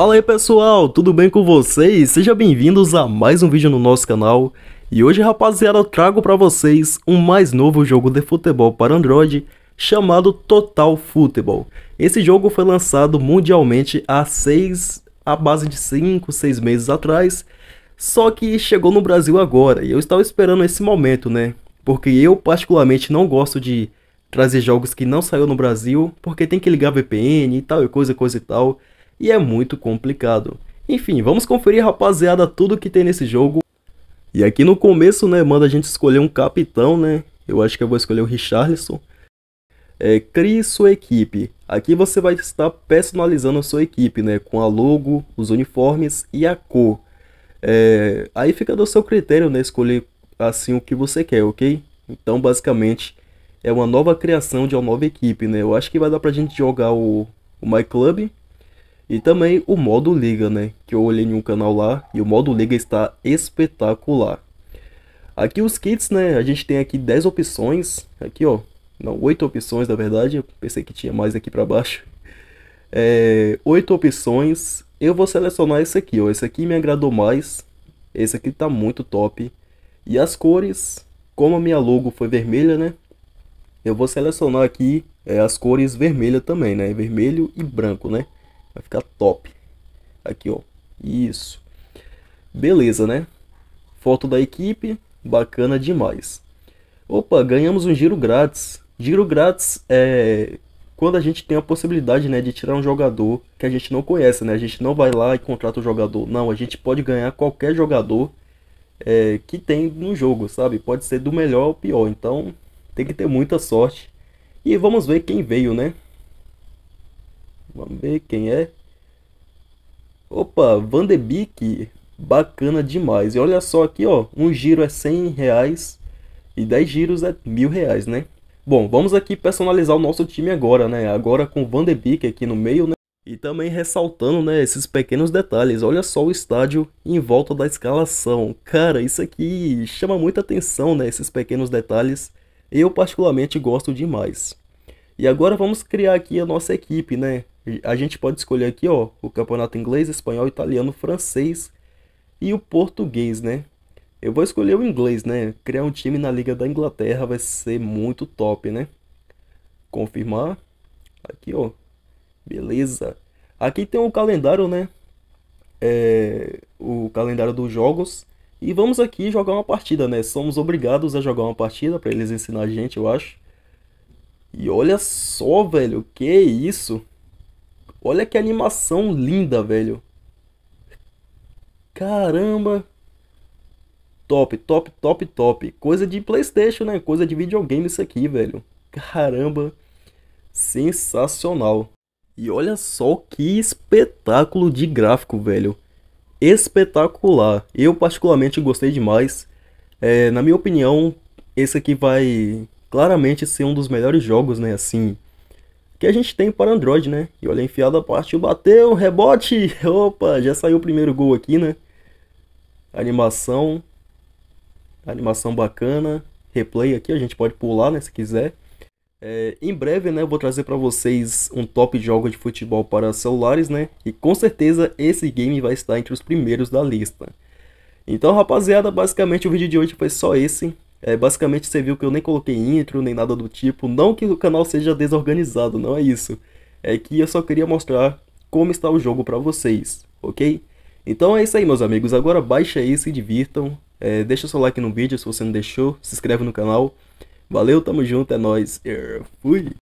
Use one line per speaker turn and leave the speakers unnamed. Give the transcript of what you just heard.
Fala aí pessoal, tudo bem com vocês? Sejam bem-vindos a mais um vídeo no nosso canal. E hoje rapaziada eu trago para vocês um mais novo jogo de futebol para Android chamado Total Football. Esse jogo foi lançado mundialmente há 6, a base de 5, 6 meses atrás, só que chegou no Brasil agora e eu estava esperando esse momento, né? Porque eu particularmente não gosto de trazer jogos que não saiu no Brasil, porque tem que ligar VPN e tal e coisa, coisa e tal e é muito complicado. Enfim, vamos conferir, rapaziada, tudo que tem nesse jogo. E aqui no começo, né, manda a gente escolher um capitão, né? Eu acho que eu vou escolher o Richarlison. É, crie sua equipe. Aqui você vai estar personalizando a sua equipe, né? Com a logo, os uniformes e a cor. É, aí fica do seu critério, né? Escolher assim o que você quer, ok? Então, basicamente, é uma nova criação de uma nova equipe, né? Eu acho que vai dar pra gente jogar o, o My Club e também o modo liga, né? Que eu olhei em um canal lá e o modo liga está espetacular. Aqui os kits, né? A gente tem aqui 10 opções. Aqui, ó. Não, 8 opções, na verdade. Eu pensei que tinha mais aqui para baixo. É, 8 opções. Eu vou selecionar esse aqui, ó. Esse aqui me agradou mais. Esse aqui tá muito top. E as cores, como a minha logo foi vermelha, né? Eu vou selecionar aqui é, as cores vermelha também, né? Vermelho e branco, né? Vai ficar top. Aqui, ó. Isso. Beleza, né? Foto da equipe. Bacana demais. Opa, ganhamos um giro grátis. Giro grátis é quando a gente tem a possibilidade, né, de tirar um jogador que a gente não conhece, né? A gente não vai lá e contrata o jogador. Não, a gente pode ganhar qualquer jogador é, que tem no jogo, sabe? Pode ser do melhor ao pior. Então, tem que ter muita sorte. E vamos ver quem veio, né? Vamos ver quem é. Opa, Van de bacana demais. E olha só aqui, ó, um giro é 100 reais e 10 giros é mil reais, né? Bom, vamos aqui personalizar o nosso time agora, né? Agora com Van de aqui no meio, né? E também ressaltando, né, esses pequenos detalhes. Olha só o estádio em volta da escalação. Cara, isso aqui chama muita atenção, né, esses pequenos detalhes. Eu particularmente gosto demais. E agora vamos criar aqui a nossa equipe, né? A gente pode escolher aqui, ó, o campeonato inglês, espanhol, italiano, francês e o português, né? Eu vou escolher o inglês, né? Criar um time na Liga da Inglaterra vai ser muito top, né? Confirmar. Aqui, ó. Beleza. Aqui tem o um calendário, né? É, o calendário dos jogos. E vamos aqui jogar uma partida, né? Somos obrigados a jogar uma partida para eles ensinar a gente, eu acho. E olha só, velho, que isso? Olha que animação linda, velho. Caramba. Top, top, top, top. Coisa de Playstation, né? Coisa de videogame isso aqui, velho. Caramba. Sensacional. E olha só que espetáculo de gráfico, velho. Espetacular. Eu particularmente gostei demais. É, na minha opinião, esse aqui vai claramente ser um dos melhores jogos, né? Assim, que a gente tem para Android, né? E olha, enfiada partiu, bateu, rebote! Opa, já saiu o primeiro gol aqui, né? Animação. Animação bacana. Replay aqui, a gente pode pular, né? Se quiser. É, em breve, né, eu vou trazer para vocês um top de jogos de futebol para celulares, né? E com certeza esse game vai estar entre os primeiros da lista. Então, rapaziada, basicamente o vídeo de hoje foi só esse. É, basicamente você viu que eu nem coloquei intro nem nada do tipo. Não que o canal seja desorganizado, não é isso. É que eu só queria mostrar como está o jogo para vocês, ok? Então é isso aí, meus amigos. Agora baixa aí, se divirtam. É, deixa seu like no vídeo se você não deixou. Se inscreve no canal. Valeu, tamo junto, é nóis. Eu fui!